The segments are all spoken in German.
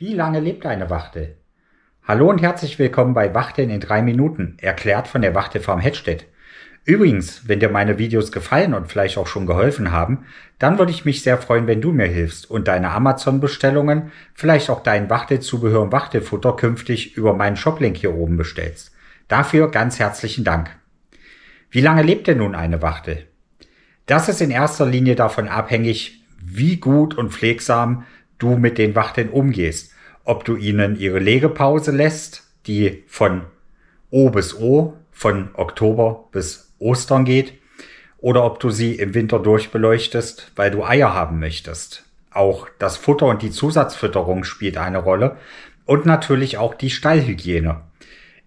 Wie lange lebt eine Wachtel? Hallo und herzlich willkommen bei Wachteln in drei Minuten, erklärt von der Wachtelfarm Hedstedt. Übrigens, wenn dir meine Videos gefallen und vielleicht auch schon geholfen haben, dann würde ich mich sehr freuen, wenn du mir hilfst und deine Amazon-Bestellungen, vielleicht auch dein Wachtelzubehör und Wachtelfutter künftig über meinen Shoplink hier oben bestellst. Dafür ganz herzlichen Dank. Wie lange lebt denn nun eine Wachtel? Das ist in erster Linie davon abhängig, wie gut und pflegsam du mit den Wachteln umgehst. Ob du ihnen ihre Legepause lässt, die von O bis O, von Oktober bis Ostern geht, oder ob du sie im Winter durchbeleuchtest, weil du Eier haben möchtest. Auch das Futter und die Zusatzfütterung spielt eine Rolle und natürlich auch die Stallhygiene.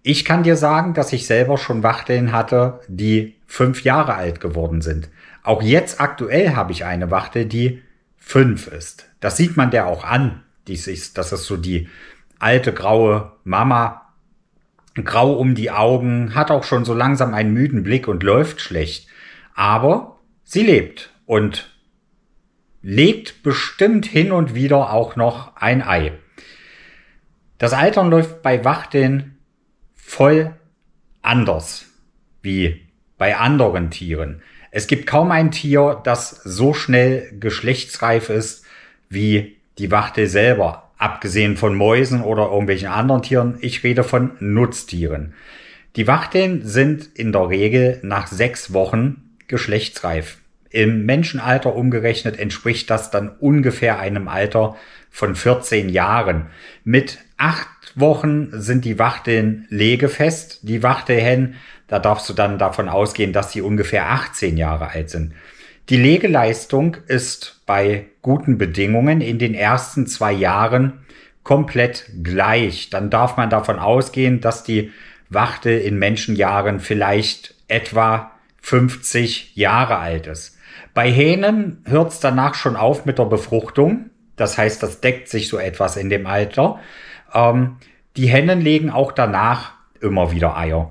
Ich kann dir sagen, dass ich selber schon Wachteln hatte, die fünf Jahre alt geworden sind. Auch jetzt aktuell habe ich eine Wachtel, die fünf ist. Das sieht man der auch an. Dies ist, das ist so die alte graue Mama, grau um die Augen, hat auch schon so langsam einen müden Blick und läuft schlecht. Aber sie lebt und legt bestimmt hin und wieder auch noch ein Ei. Das Altern läuft bei Wachteln voll anders wie bei anderen Tieren. Es gibt kaum ein Tier, das so schnell geschlechtsreif ist wie die Wachtel selber, abgesehen von Mäusen oder irgendwelchen anderen Tieren. Ich rede von Nutztieren. Die Wachteln sind in der Regel nach sechs Wochen geschlechtsreif. Im Menschenalter umgerechnet entspricht das dann ungefähr einem Alter von 14 Jahren. Mit acht Wochen sind die Wachteln legefest. Die Wachtelhennen, da darfst du dann davon ausgehen, dass sie ungefähr 18 Jahre alt sind. Die Legeleistung ist bei guten Bedingungen in den ersten zwei Jahren komplett gleich. Dann darf man davon ausgehen, dass die Wachtel in Menschenjahren vielleicht etwa 50 Jahre alt ist. Bei Hähnen hört es danach schon auf mit der Befruchtung. Das heißt, das deckt sich so etwas in dem Alter. Ähm, die Hennen legen auch danach immer wieder Eier.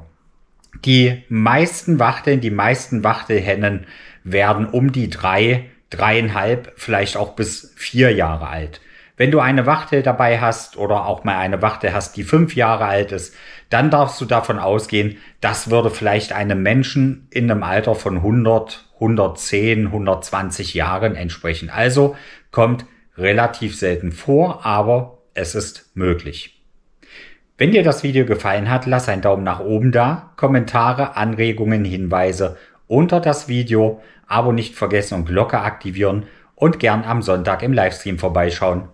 Die meisten Wachteln, die meisten Wachtelhennen werden um die drei, dreieinhalb, vielleicht auch bis vier Jahre alt. Wenn du eine Wachtel dabei hast oder auch mal eine Wachtel hast, die fünf Jahre alt ist, dann darfst du davon ausgehen, das würde vielleicht einem Menschen in einem Alter von 100, 110, 120 Jahren entsprechen. Also kommt relativ selten vor, aber es ist möglich. Wenn dir das Video gefallen hat, lass einen Daumen nach oben da, Kommentare, Anregungen, Hinweise unter das Video, Abo nicht vergessen und Glocke aktivieren und gern am Sonntag im Livestream vorbeischauen.